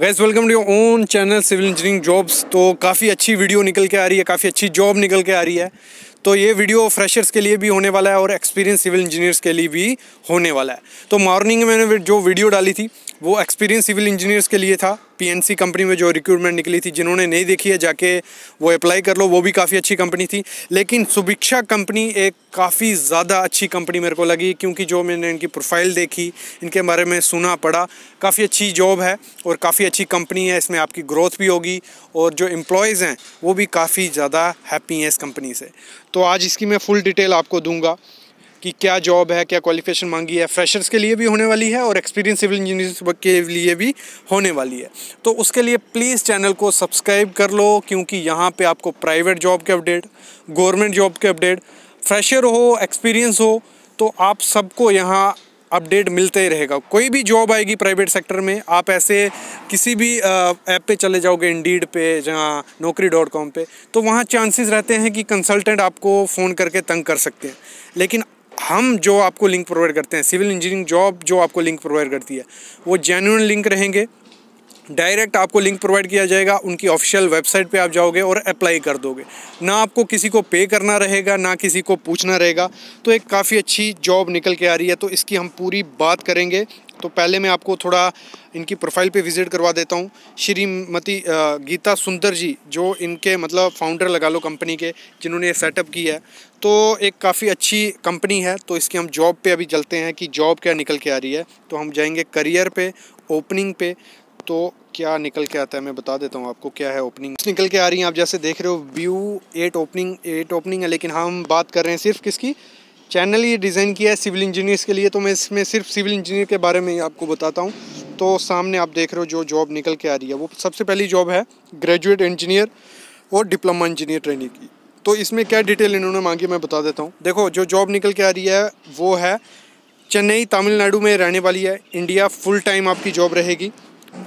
gas welcome to your own channel civil engineering jobs तो काफ़ी अच्छी वीडियो निकल के आ रही है काफ़ी अच्छी जॉब निकल के आ रही है तो ये वीडियो फ्रेशर्स के लिए भी होने वाला है और एक्सपीरियंस सिविल इंजीनियर्स के लिए भी होने वाला है तो मॉर्निंग में मैंने जो वीडियो डाली थी वो एक्सपीरियंस सिविल इंजीनियर्स के लिए था पीएनसी कंपनी में जो रिक्रूटमेंट निकली थी जिन्होंने नहीं देखी है जाके वो अप्लाई कर लो वो भी काफ़ी अच्छी कंपनी थी लेकिन सुभिक्षा कंपनी एक काफ़ी ज़्यादा अच्छी कंपनी मेरे को लगी क्योंकि जो मैंने इनकी प्रोफाइल देखी इनके बारे में सुना पड़ा काफ़ी अच्छी जॉब है और काफ़ी अच्छी कंपनी है इसमें आपकी ग्रोथ भी होगी और जो एम्प्लॉयज़ हैं वो भी काफ़ी ज़्यादा हैप्पी हैं इस कंपनी से तो आज इसकी मैं फुल डिटेल आपको दूँगा कि क्या जॉब है क्या क्वालिफिकेशन मांगी है फ्रेशर्स के लिए भी होने वाली है और एक्सपीरियंस सिविल इंजीनियर के लिए भी होने वाली है तो उसके लिए प्लीज़ चैनल को सब्सक्राइब कर लो क्योंकि यहाँ पे आपको प्राइवेट जॉब के अपडेट गवर्नमेंट जॉब के अपडेट फ्रेशर हो एक्सपीरियंस हो तो आप सबको यहाँ अपडेट मिलता ही रहेगा कोई भी जॉब आएगी प्राइवेट सेक्टर में आप ऐसे किसी भी ऐप पे चले जाओगे इंडीड पे जहाँ नौकरी डॉट कॉम पर तो वहाँ चांसेस रहते हैं कि कंसल्टेंट आपको फ़ोन करके तंग कर सकते हैं लेकिन हम जो आपको लिंक प्रोवाइड करते हैं सिविल इंजीनियरिंग जॉब जो आपको लिंक प्रोवाइड करती है वो जेन्यून लिंक रहेंगे डायरेक्ट आपको लिंक प्रोवाइड किया जाएगा उनकी ऑफिशियल वेबसाइट पे आप जाओगे और अप्लाई कर दोगे ना आपको किसी को पे करना रहेगा ना किसी को पूछना रहेगा तो एक काफ़ी अच्छी जॉब निकल के आ रही है तो इसकी हम पूरी बात करेंगे तो पहले मैं आपको थोड़ा इनकी प्रोफाइल पे विज़िट करवा देता हूँ श्रीमती गीता सुंदर जी जो इनके मतलब फाउंडर लगा लो कंपनी के जिन्होंने ये सेटअप की है तो एक काफ़ी अच्छी कंपनी है तो इसकी हम जॉब पे अभी चलते हैं कि जॉब क्या निकल के आ रही है तो हम जाएंगे करियर पे ओपनिंग पे तो क्या निकल के आता है मैं बता देता हूँ आपको क्या है ओपनिंग निकल के आ रही हैं आप जैसे देख रहे हो view at opening at opening है लेकिन हाँ, हम बात कर रहे हैं सिर्फ किसकी चैनल ये डिज़ाइन किया है सिविल इंजीनियर्स के लिए तो मैं इसमें सिर्फ सिविल इंजीनियर के बारे में आपको बताता हूँ तो सामने आप देख रहे हो जो जॉब निकल के आ रही है वो सबसे पहली जॉब है ग्रेजुएट इंजीनियर और डिप्लोमा इंजीनियर ट्रेनिंग की तो इसमें क्या डिटेल इन्होंने मांगी मैं बता देता हूँ देखो जो जॉब निकल के आ रही है वो है चेन्नई तमिलनाडु में रहने वाली है इंडिया फुल टाइम आपकी जॉब रहेगी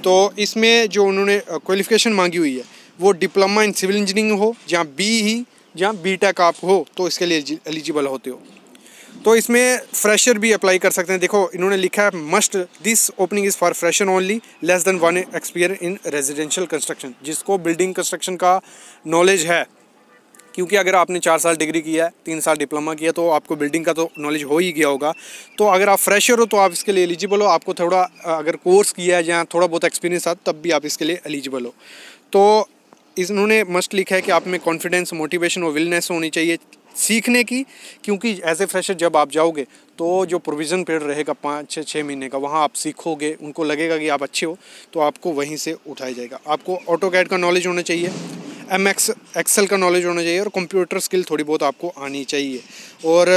तो इसमें जो उन्होंने क्वालिफिकेशन मांगी हुई है वो डिप्लोमा इन सिविल इंजीनियरिंग हो जहाँ बी ही जहाँ बी टेक आप हो तो इसके लिए एलिजिबल होते हो तो इसमें फ्रेशर भी अप्लाई कर सकते हैं देखो इन्होंने लिखा है must this opening is for fresher only less than one experience in residential construction जिसको बिल्डिंग कंस्ट्रक्शन का नॉलेज है क्योंकि अगर आपने चार साल डिग्री किया है तीन साल डिप्लोमा किया तो आपको बिल्डिंग का तो नॉलेज हो ही गया होगा तो अगर आप फ्रेशर हो तो आप इसके लिए एलिजिबल हो आपको थोड़ा अगर कोर्स किया है या थोड़ा बहुत एक्सपीरियंस आ तब भी आप इसके लिए एलिजिबल हो तो इन्होंने मस्ट लिखा है कि आप में कॉन्फिडेंस मोटिवेशन और विलनेस होनी चाहिए सीखने की क्योंकि एज ए फ्रेशर जब आप जाओगे तो जो प्रोविज़न पीरियड रहेगा पाँच छः छः महीने का वहाँ आप सीखोगे उनको लगेगा कि आप अच्छे हो तो आपको वहीं से उठाया जाएगा आपको ऑटो कैड का नॉलेज होना चाहिए एम एक्स एक्सेल का नॉलेज होना चाहिए और कंप्यूटर स्किल थोड़ी बहुत आपको आनी चाहिए और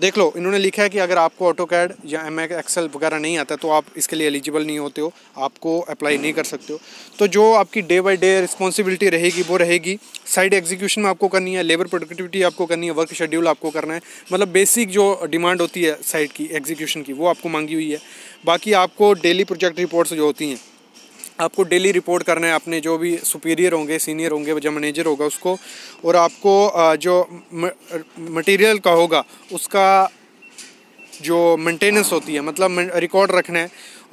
देख लो इन्होंने लिखा है कि अगर आपको ऑटो कैड या एम एक्सेल वगैरह नहीं आता तो आप इसके लिए एलिजिबल नहीं होते हो आपको अप्लाई नहीं कर सकते हो तो जो आपकी डे बाय डे रिस्पॉन्सिबिलिटी रहेगी वो रहेगी साइड एग्जीक्यूशन में आपको करनी है लेबर प्रोडक्टिविटी आपको करनी है वर्क शेड्यूल आपको करना है मतलब बेसिक जो डिमांड होती है साइड की एग्जीक्यूशन की वो आपको मांगी हुई है बाकी आपको डेली प्रोजेक्ट रिपोर्ट्स जो होती हैं आपको डेली रिपोर्ट करना है अपने जो भी सुपीरियर होंगे सीनियर होंगे जो मैनेजर होगा उसको और आपको जो मटेरियल का होगा उसका जो मेंटेनेंस होती है मतलब रिकॉर्ड रखना है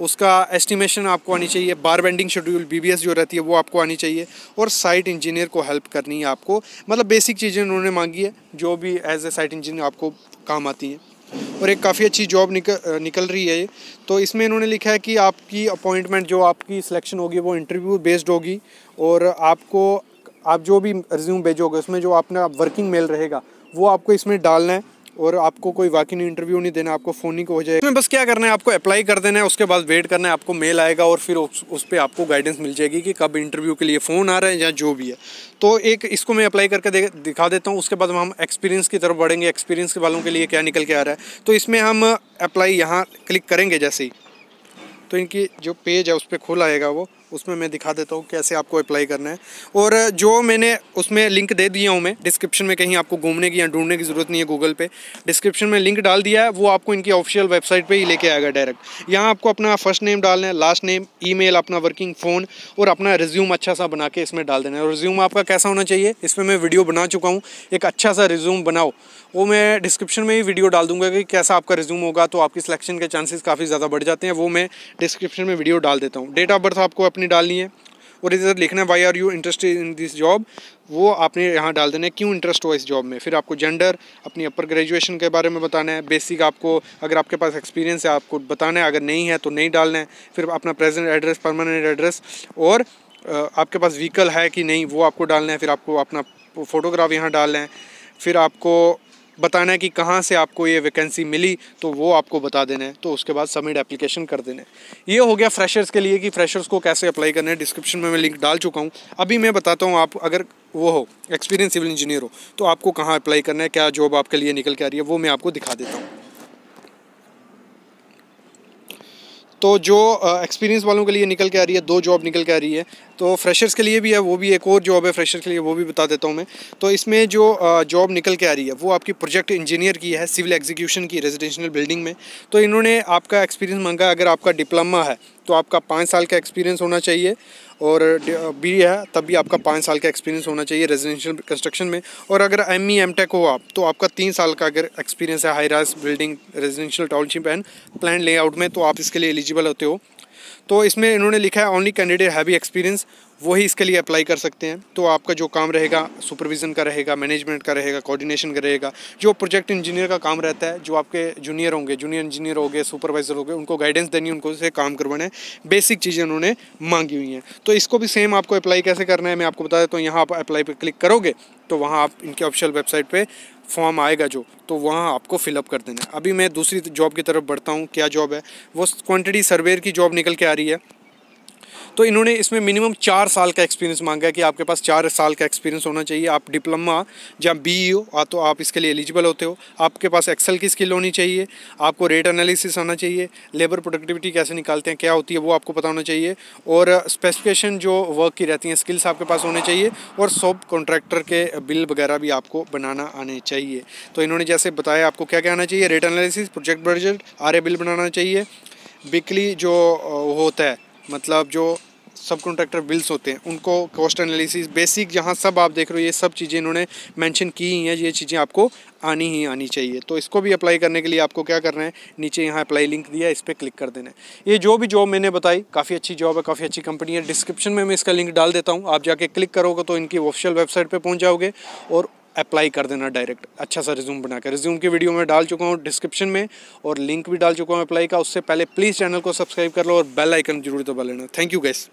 उसका एस्टिमेशन आपको आनी चाहिए बार बेंडिंग शेड्यूल बीबीएस जो रहती है वो आपको आनी चाहिए और साइट इंजीनियर को हेल्प करनी है आपको मतलब बेसिक चीज़ें उन्होंने मांगी है जो भी एज ए साइट इंजीनियर आपको काम आती हैं और एक काफ़ी अच्छी जॉब निकल निकल रही है तो इसमें इन्होंने लिखा है कि आपकी अपॉइंटमेंट जो आपकी सिलेक्शन होगी वो इंटरव्यू बेस्ड होगी और आपको आप जो भी रिज्यूम भेजोगे उसमें जो अपना वर्किंग मेल रहेगा वो आपको इसमें डालना है और आपको कोई वाकई इंटरव्यू नहीं देना आपको फ़ोन ही को हो जाए इसमें बस क्या करना है आपको अप्लाई कर देना है उसके बाद वेट करना है आपको मेल आएगा और फिर उस, उस पर आपको गाइडेंस मिल जाएगी कि कब इंटरव्यू के लिए फ़ोन आ रहा है या जो भी है तो एक इसको मैं अप्लाई करके दे, दिखा देता हूँ उसके बाद हम एक्सपीरियंस की तरफ बढ़ेंगे एक्सपीरियंस के वालों के लिए क्या निकल के आ रहा है तो इसमें हम अप्लाई यहाँ क्लिक करेंगे जैसे ही तो इनकी जो पेज है उस पर खुल आएगा वो उसमें मैं दिखा देता हूँ कैसे आपको अप्लाई करना है और जो मैंने उसमें लिंक दे दिया हूँ मैं डिस्क्रिप्शन में कहीं आपको घूमने की या ढूंढने की ज़रूरत नहीं है गूगल पे डिस्क्रिप्शन में लिंक डाल दिया है वो आपको इनकी ऑफिशियल वेबसाइट पर ही लेके आएगा डायरेक्ट यहाँ आपको अपना फर्स्ट नेम डालना है लास्ट नेम ई अपना वर्किंग फ़ोन और अपना रिज्यूम अच्छा सा बना के इसमें डाल देना है रिज्यूम आपका कैसा होना चाहिए इसमें मैं वीडियो बना चुका हूँ एक अच्छा सा रिज्यूम बनाओ वो मैं डिस्क्रिप्शन में ही वीडियो डाल दूंगा कि कैसा आपका रिज्यूम होगा तो आपकी सिलेक्शन के चांसेस काफ़ी ज़्यादा बढ़ जाते हैं वो मैं डिस्क्रिप्शन में वीडियो डाल देता हूँ डेट ऑफ बर्थ आपको अपनी डालनी है और इधर लिखना है why are you interested in this job वो आपने यहाँ डाल देना है क्यों इंटरेस्ट हो इस जॉब में फिर आपको जेंडर अपनी अपर ग्रेजुएशन के बारे में बताना है बेसिक आपको अगर आपके पास एक्सपीरियंस है आपको बताना है अगर नहीं है तो नहीं डालना है फिर अपना प्रेजेंट एड्रेस परमानेंट एड्रेस और आपके पास व्हीकल है कि नहीं वो आपको डालना है फिर आपको अपना फ़ोटोग्राफ यहाँ डालना है फिर आपको बताना है कि कहाँ से आपको ये वैकेंसी मिली तो वो आपको बता देना है तो उसके बाद सबमिट एप्लीकेशन कर देना है ये हो गया फ्रेशर्स के लिए कि फ्रेशर्स को कैसे अप्लाई करना है डिस्क्रिप्शन में मैं लिंक डाल चुका हूँ अभी मैं बताता हूँ आप अगर वो हो एक्सपीरियंस सिविल इंजीनियर हो तो आपको कहाँ अप्लाई करना है क्या जॉब आपके लिए निकल के आ रही है वो मैं आपको दिखा देता हूँ तो जो एक्सपीरियंस वालों के लिए निकल के आ रही है दो जॉब निकल के आ रही है तो फ्रेशर्स के लिए भी है वो भी एक और जॉब है फ्रेशर्स के लिए वो भी बता देता हूँ मैं तो इसमें जो जॉब निकल के आ रही है वो आपकी प्रोजेक्ट इंजीनियर की है सिविल एग्जीक्यूशन की रेजिडेंशियल बिल्डिंग में तो इन्होंने आपका एक्सपीरियंस मांगा अगर आपका डिप्लोमा है तो आपका पाँच साल का एक्सपीरियंस होना चाहिए और बी है तब भी आपका पाँच साल का एक्सपीरियंस होना चाहिए रेजिडेंशियल कंस्ट्रक्शन में और अगर एम ई एम टेक हो आप तो आपका तीन साल का अगर एक्सपीरियंस है high rise building residential township and plan layout में तो आप इसके लिए एलिजिबल होते हो तो इसमें इन्होंने लिखा है ओनली कैंडिडेट हैवी एक्सपीरियंस वही इसके लिए अप्लाई कर सकते हैं तो आपका जो काम रहेगा सुपरविज़न का रहेगा मैनेजमेंट का रहेगा कोऑर्डिनेशन का रहेगा जो प्रोजेक्ट इंजीनियर का काम रहता है जो आपके जूनियर होंगे जूनियर इंजीनियर होंगे सुपरवाइज़र हो गए उनको गाइडेंस देनी उनको से काम करवाना है बेसिक चीज़ें उन्होंने मांगी हुई हैं तो इसको भी सेम आपको अप्लाई कैसे करना है मैं आपको बता देता हूँ यहाँ आप अप्लाई पर क्लिक करोगे तो वहाँ आप इनके ऑफिशियल वेबसाइट पर फॉर्म आएगा जो तो वहाँ आपको फिलअप कर देना है अभी मैं दूसरी जॉब की तरफ बढ़ता हूँ क्या जॉब है वो क्वान्टिटी सर्वेयर की जॉब निकल के आ रही है तो इन्होंने इसमें मिनिमम चार साल का एक्सपीरियंस मांगा है कि आपके पास चार साल का एक्सपीरियंस होना चाहिए आप डिप्लोमा या बी e आ तो आप इसके लिए एलिजिबल होते हो आपके पास एक्सेल की स्किल होनी चाहिए आपको रेट एनालिसिस आना चाहिए लेबर प्रोडक्टिविटी कैसे निकालते हैं क्या होती है वो आपको पता होना चाहिए और स्पेसिफिकेशन जो वर्क की रहती हैं स्किल्स आपके पास होने चाहिए और सब कॉन्ट्रैक्टर के बिल वगैरह भी आपको बनाना आने चाहिए तो इन्होंने जैसे बताया आपको क्या क्या आना चाहिए rate analysis project budget R bill बनाना चाहिए बिकली जो होता है मतलब जो सब कॉन्ट्रैक्टर बिल्स होते हैं उनको कॉस्ट एनालिसिस बेसिक जहाँ सब आप देख रहे हो ये सब चीज़ें इन्होंने मेंशन की ही हैं ये चीज़ें आपको आनी ही आनी चाहिए तो इसको भी अप्लाई करने के लिए आपको क्या करना है नीचे यहाँ अप्लाई लिंक दिया इस पर क्लिक कर देना है ये जो भी जॉब मैंने बताई काफ़ी अच्छी जॉब है काफ़ी अच्छी कंपनी है डिस्क्रिप्शन में मैं इसका लिंक डाल देता हूँ आप जाके क्लिक करोगे तो इनकी ऑफिशियल वेबसाइट पर पहुँच जाओगे और अप्लाई कर देना डायरेक्ट अच्छा सा रिज्यूम बनाकर रिज्यूम की वीडियो में डाल चुका हूँ डिस्क्रिप्शन में और लिंक भी डाल चुका हूँ अप्लाई का उससे पहले प्लीज़ चैनल को सब्सक्राइब कर लो और बेल आइकन जरूर दबा लेना थैंक यू गैस